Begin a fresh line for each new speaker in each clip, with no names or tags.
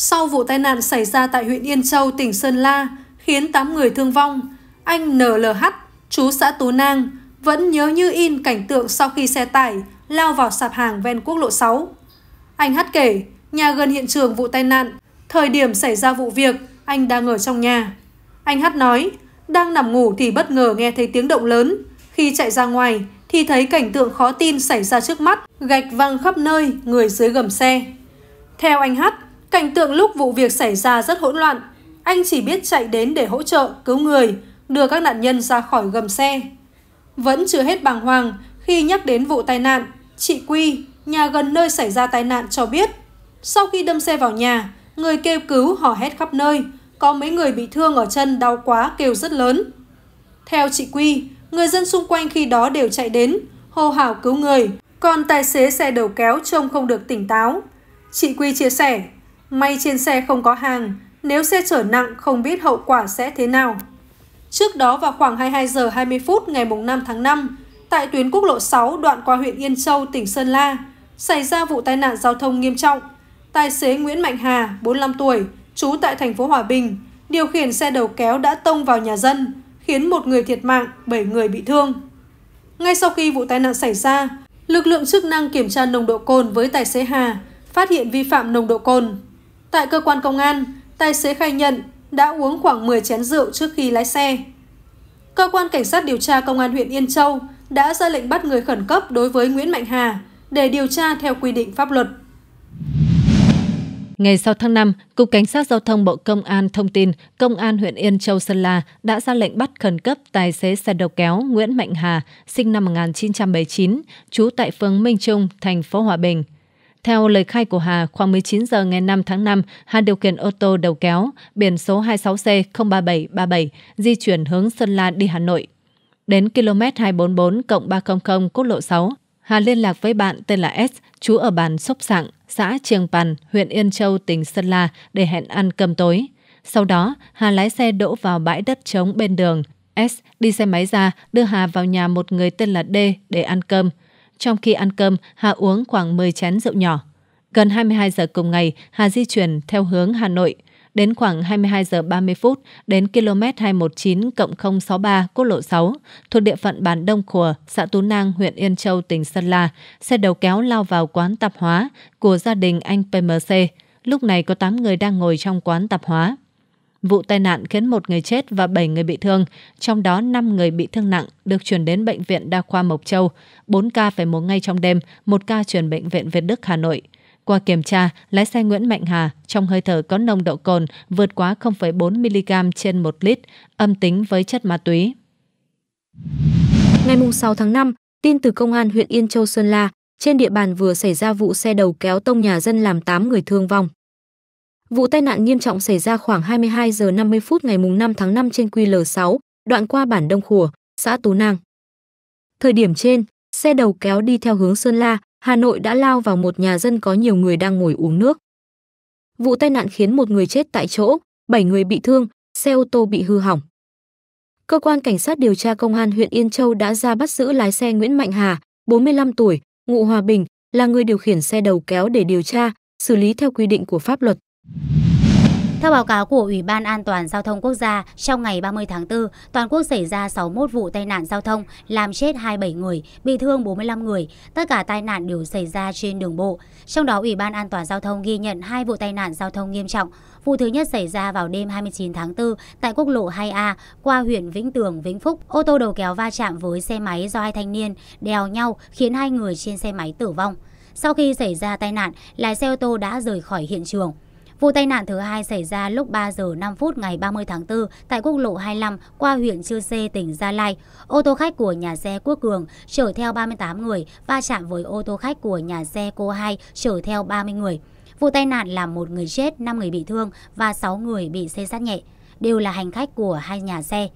sau vụ tai nạn xảy ra tại huyện Yên Châu, tỉnh Sơn La, khiến 8 người thương vong, anh NLH, chú xã Tú Nang, vẫn nhớ như in cảnh tượng sau khi xe tải lao vào sạp hàng ven quốc lộ 6. Anh Hát kể, nhà gần hiện trường vụ tai nạn, thời điểm xảy ra vụ việc, anh đang ở trong nhà. Anh Hát nói, đang nằm ngủ thì bất ngờ nghe thấy tiếng động lớn. Khi chạy ra ngoài, thì thấy cảnh tượng khó tin xảy ra trước mắt, gạch văng khắp nơi, người dưới gầm xe. Theo anh Hát, Cảnh tượng lúc vụ việc xảy ra rất hỗn loạn. Anh chỉ biết chạy đến để hỗ trợ, cứu người, đưa các nạn nhân ra khỏi gầm xe. Vẫn chưa hết bàng hoàng khi nhắc đến vụ tai nạn, chị Quy, nhà gần nơi xảy ra tai nạn cho biết. Sau khi đâm xe vào nhà, người kêu cứu hò hét khắp nơi, có mấy người bị thương ở chân đau quá kêu rất lớn. Theo chị Quy, người dân xung quanh khi đó đều chạy đến, hô hào cứu người, còn tài xế xe đầu kéo trông không được tỉnh táo. Chị Quy chia sẻ, May trên xe không có hàng, nếu xe chở nặng không biết hậu quả sẽ thế nào. Trước đó vào khoảng 22 giờ 20 phút ngày 5 tháng 5, tại tuyến quốc lộ 6 đoạn qua huyện Yên Châu, tỉnh Sơn La, xảy ra vụ tai nạn giao thông nghiêm trọng. Tài xế Nguyễn Mạnh Hà, 45 tuổi, trú tại thành phố Hòa Bình, điều khiển xe đầu kéo đã tông vào nhà dân, khiến một người thiệt mạng, 7 người bị thương. Ngay sau khi vụ tai nạn xảy ra, lực lượng chức năng kiểm tra nồng độ cồn với tài xế Hà, phát hiện vi phạm nồng độ cồn Tại cơ quan công an, tài xế khai nhận đã uống khoảng 10 chén rượu trước khi lái xe. Cơ quan Cảnh sát điều tra Công an huyện Yên Châu đã ra lệnh bắt người khẩn cấp đối với Nguyễn Mạnh Hà để điều tra theo quy định pháp luật.
Ngày 6 tháng 5, Cục Cảnh sát Giao thông Bộ Công an thông tin Công an huyện Yên Châu, Sơn La đã ra lệnh bắt khẩn cấp tài xế xe đầu kéo Nguyễn Mạnh Hà, sinh năm 1979, trú tại phường Minh Trung, thành phố Hòa Bình – theo lời khai của Hà, khoảng 19 giờ ngày 5 tháng 5, Hà điều khiển ô tô đầu kéo biển số 26C03737 di chuyển hướng Sơn La đi Hà Nội. Đến km 244 300 quốc lộ 6, Hà liên lạc với bạn tên là S, chú ở bản Sốc Sạng, xã Trường Pằn, huyện Yên Châu, tỉnh Sơn La để hẹn ăn cơm tối. Sau đó, Hà lái xe đỗ vào bãi đất trống bên đường. S đi xe máy ra đưa Hà vào nhà một người tên là D để ăn cơm. Trong khi ăn cơm, Hà uống khoảng 10 chén rượu nhỏ. Gần 22 giờ cùng ngày, Hà di chuyển theo hướng Hà Nội. Đến khoảng 22 giờ 30 phút, đến km 219 063 quốc lộ 6, thuộc địa phận bản Đông Khùa, xã Tú Nang, huyện Yên Châu, tỉnh Sơn La, xe đầu kéo lao vào quán tạp hóa của gia đình anh PMC. Lúc này có 8 người đang ngồi trong quán tạp hóa. Vụ tai nạn khiến một người chết và 7 người bị thương, trong đó 5 người bị thương nặng được chuyển đến Bệnh viện Đa khoa Mộc Châu, 4 ca phải mổ ngay trong đêm, 1 ca chuyển Bệnh viện Việt Đức Hà Nội. Qua kiểm tra, lái xe Nguyễn Mạnh Hà trong hơi thở có nồng độ cồn vượt quá 0,4mg trên 1 lít, âm tính với chất ma túy.
Ngày 6 tháng 5, tin từ Công an huyện Yên Châu Sơn La, trên địa bàn vừa xảy ra vụ xe đầu kéo tông nhà dân làm 8 người thương vong. Vụ tai nạn nghiêm trọng xảy ra khoảng 22 giờ 50 phút ngày 5 tháng 5 trên QL6, đoạn qua bản Đông Khùa, xã Tú Nang. Thời điểm trên, xe đầu kéo đi theo hướng Sơn La, Hà Nội đã lao vào một nhà dân có nhiều người đang ngồi uống nước. Vụ tai nạn khiến một người chết tại chỗ, 7 người bị thương, xe ô tô bị hư hỏng. Cơ quan cảnh sát điều tra công an huyện Yên Châu đã ra bắt giữ lái xe Nguyễn Mạnh Hà, 45 tuổi, ngụ Hòa Bình, là người điều khiển xe đầu kéo để điều tra, xử lý theo
quy định của pháp luật. Theo báo cáo của Ủy ban An toàn Giao thông Quốc gia, trong ngày 30 tháng 4, toàn quốc xảy ra 61 vụ tai nạn giao thông, làm chết 27 người, bị thương 45 người. Tất cả tai nạn đều xảy ra trên đường bộ. Trong đó, Ủy ban An toàn Giao thông ghi nhận hai vụ tai nạn giao thông nghiêm trọng. Vụ thứ nhất xảy ra vào đêm 29 tháng 4 tại quốc lộ 2A qua huyện Vĩnh Tường, Vĩnh Phúc. Ô tô đầu kéo va chạm với xe máy do hai thanh niên đèo nhau khiến hai người trên xe máy tử vong. Sau khi xảy ra tai nạn, lái xe ô tô đã rời khỏi hiện trường. Vụ tai nạn thứ hai xảy ra lúc 3 giờ 5 phút ngày 30 tháng 4 tại quốc lộ 25 qua huyện Chư Sê, tỉnh Gia Lai. Ô tô khách của nhà xe Quốc Cường chở theo 38 người va chạm với ô tô khách của nhà xe Cô Hai chở theo 30 người. Vụ tai nạn làm một người chết, 5 người bị thương và 6 người bị xây sát nhẹ, đều là hành khách của hai nhà xe.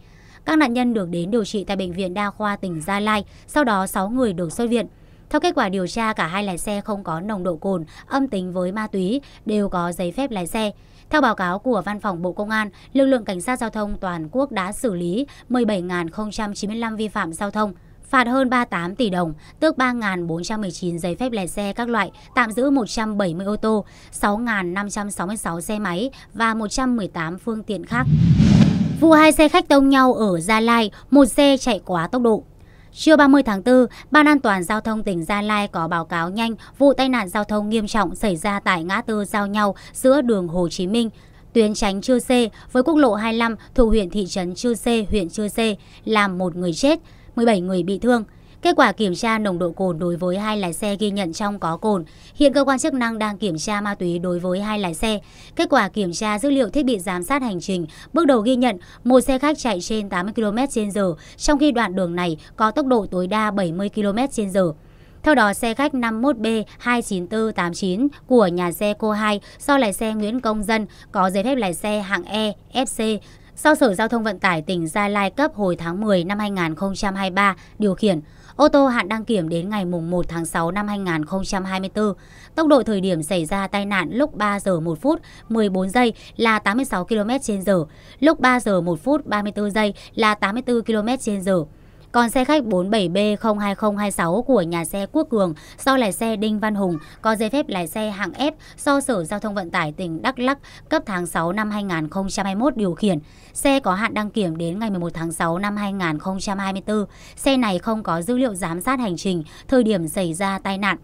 Các nạn nhân được đến điều trị tại Bệnh viện Đa khoa tỉnh Gia Lai, sau đó 6 người được xuất viện. Theo kết quả điều tra, cả hai lái xe không có nồng độ cồn, âm tính với ma túy, đều có giấy phép lái xe. Theo báo cáo của Văn phòng Bộ Công an, lực lượng cảnh sát giao thông toàn quốc đã xử lý 17.095 vi phạm giao thông, phạt hơn 38 tỷ đồng, tước 3.419 giấy phép lái xe các loại, tạm giữ 170 ô tô, 6.566 xe máy và 118 phương tiện khác. Vụ hai xe khách tông nhau ở Gia Lai, một xe chạy quá tốc độ. Trưa 30 tháng 4, Ban an toàn giao thông tỉnh Gia Lai có báo cáo nhanh vụ tai nạn giao thông nghiêm trọng xảy ra tại ngã tư giao nhau giữa đường Hồ Chí Minh, tuyến tránh Chư Sê với quốc lộ 25 thuộc huyện thị trấn Chư Sê, huyện Chư Sê, làm một người chết, 17 người bị thương. Kết quả kiểm tra nồng độ cồn đối với hai lái xe ghi nhận trong có cồn. Hiện cơ quan chức năng đang kiểm tra ma túy đối với hai lái xe. Kết quả kiểm tra dữ liệu thiết bị giám sát hành trình bước đầu ghi nhận một xe khách chạy trên 80 km/h, trong khi đoạn đường này có tốc độ tối đa 70 km/h. Theo đó, xe khách 51B29489 của nhà xe Cô 2 do lái xe Nguyễn Công Dân có giấy phép lái xe hạng E, FC do Sở Giao thông Vận tải tỉnh Gia Lai cấp hồi tháng 10 năm 2023 điều khiển. Ô tô hạn đăng kiểm đến ngày 1 tháng 6 năm 2024. Tốc độ thời điểm xảy ra tai nạn lúc 3 giờ 1 phút 14 giây là 86 km/h, lúc 3 giờ 1 phút 34 giây là 84 km/h. Còn xe khách 47B02026 của nhà xe Quốc Cường do lái xe Đinh Văn Hùng có giấy phép lái xe hạng F do Sở Giao thông Vận tải tỉnh Đắk Lắk cấp tháng 6 năm 2021 điều khiển. Xe có hạn đăng kiểm đến ngày 11 tháng 6 năm 2024. Xe này không có dữ liệu giám sát hành trình thời điểm xảy ra tai nạn.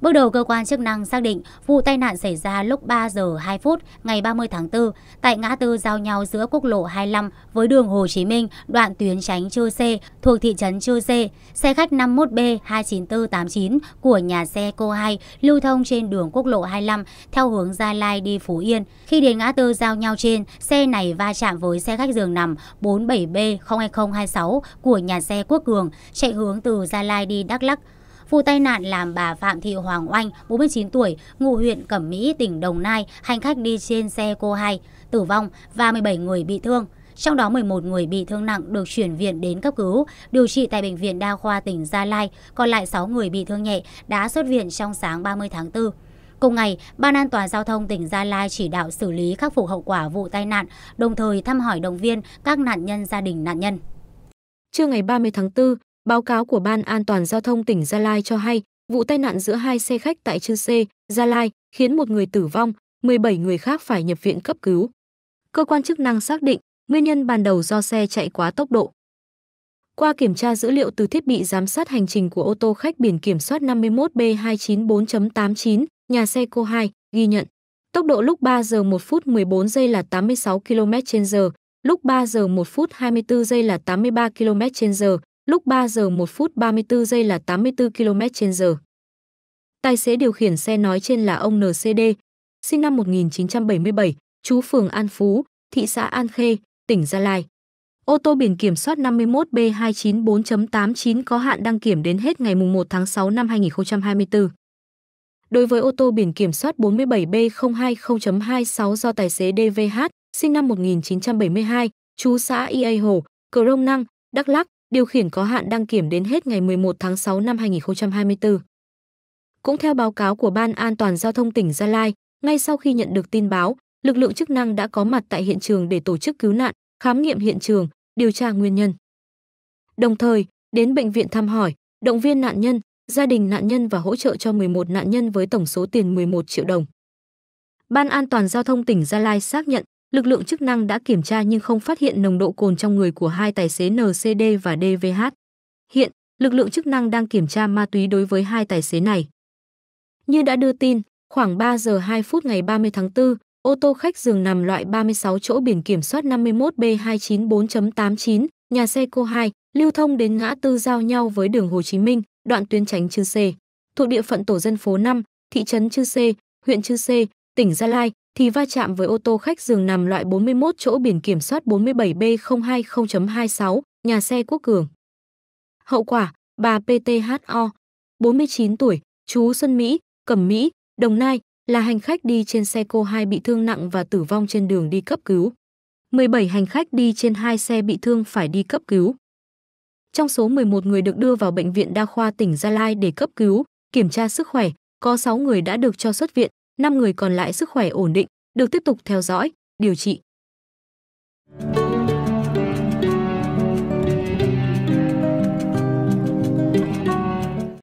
Bước đầu cơ quan chức năng xác định vụ tai nạn xảy ra lúc 3 giờ 2 phút ngày 30 tháng 4 tại ngã tư giao nhau giữa quốc lộ 25 với đường Hồ Chí Minh, đoạn tuyến tránh Chư Sê thuộc thị trấn Chư Sê. Xe khách 51B29489 của nhà xe Cô 2 lưu thông trên đường quốc lộ 25 theo hướng Gia Lai đi Phú Yên. Khi đến ngã tư giao nhau trên, xe này va chạm với xe khách giường nằm 47B02026 của nhà xe Quốc Cường chạy hướng từ Gia Lai đi Đắk Lắk Vụ tai nạn làm bà Phạm Thị Hoàng Oanh, 49 tuổi, ngụ huyện Cẩm Mỹ, tỉnh Đồng Nai, hành khách đi trên xe cô hai tử vong và 17 người bị thương trong đó 11 người bị thương nặng được chuyển viện đến cấp cứu, điều trị tại Bệnh viện Đa khoa tỉnh Gia Lai, còn lại 6 người bị thương nhẹ đã xuất viện trong sáng 30 tháng 4. Cùng ngày, Ban an toàn giao thông tỉnh Gia Lai chỉ đạo xử lý khắc phục hậu quả vụ tai nạn, đồng thời thăm hỏi động viên các nạn nhân gia đình nạn nhân.
Trưa ngày 30 tháng 4, Báo cáo của Ban An toàn Giao thông tỉnh Gia Lai cho hay, vụ tai nạn giữa hai xe khách tại Chư Sê, Gia Lai khiến một người tử vong, 17 người khác phải nhập viện cấp cứu. Cơ quan chức năng xác định, nguyên nhân ban đầu do xe chạy quá tốc độ. Qua kiểm tra dữ liệu từ thiết bị giám sát hành trình của ô tô khách biển kiểm soát 51B294.89, nhà xe Cô 2 ghi nhận, tốc độ lúc 3 giờ 1 phút 14 giây là 86 km/h, lúc 3 giờ 1 phút 24 giây là 83 km/h, Lúc 3 giờ 1 phút 34 giây là 84 km h Tài xế điều khiển xe nói trên là ông NCD, sinh năm 1977, chú phường An Phú, thị xã An Khê, tỉnh Gia Lai. Ô tô biển kiểm soát 51B294.89 có hạn đăng kiểm đến hết ngày 1 tháng 6 năm 2024. Đối với ô tô biển kiểm soát 47B020.26 do tài xế DVH, sinh năm 1972, chú xã Ia Hồ, Cờ Rông Năng, Đắk Lắc, điều khiển có hạn đăng kiểm đến hết ngày 11 tháng 6 năm 2024. Cũng theo báo cáo của Ban An toàn Giao thông tỉnh Gia Lai, ngay sau khi nhận được tin báo, lực lượng chức năng đã có mặt tại hiện trường để tổ chức cứu nạn, khám nghiệm hiện trường, điều tra nguyên nhân. Đồng thời, đến bệnh viện thăm hỏi, động viên nạn nhân, gia đình nạn nhân và hỗ trợ cho 11 nạn nhân với tổng số tiền 11 triệu đồng. Ban An toàn Giao thông tỉnh Gia Lai xác nhận Lực lượng chức năng đã kiểm tra nhưng không phát hiện nồng độ cồn trong người của hai tài xế NCD và DVH. Hiện, lực lượng chức năng đang kiểm tra ma túy đối với hai tài xế này. Như đã đưa tin, khoảng 3 giờ 2 phút ngày 30 tháng 4, ô tô khách giường nằm loại 36 chỗ biển kiểm soát 51B294.89, nhà xe cô 2, lưu thông đến ngã tư giao nhau với đường Hồ Chí Minh, đoạn tuyến tránh Chư Sê, thuộc địa phận tổ dân phố 5, thị trấn Chư Sê, huyện Chư Sê, tỉnh Gia Lai, thì va chạm với ô tô khách giường nằm loại 41 chỗ biển kiểm soát 47B020.26, nhà xe Quốc Cường. Hậu quả, bà PTHO, 49 tuổi, chú Xuân Mỹ, Cẩm Mỹ, Đồng Nai, là hành khách đi trên xe cô hai bị thương nặng và tử vong trên đường đi cấp cứu. 17 hành khách đi trên hai xe bị thương phải đi cấp cứu. Trong số 11 người được đưa vào bệnh viện đa khoa tỉnh Gia Lai để cấp cứu, kiểm tra sức khỏe, có 6 người đã được cho xuất viện, 5 người còn lại sức khỏe ổn định, được tiếp tục theo dõi, điều trị.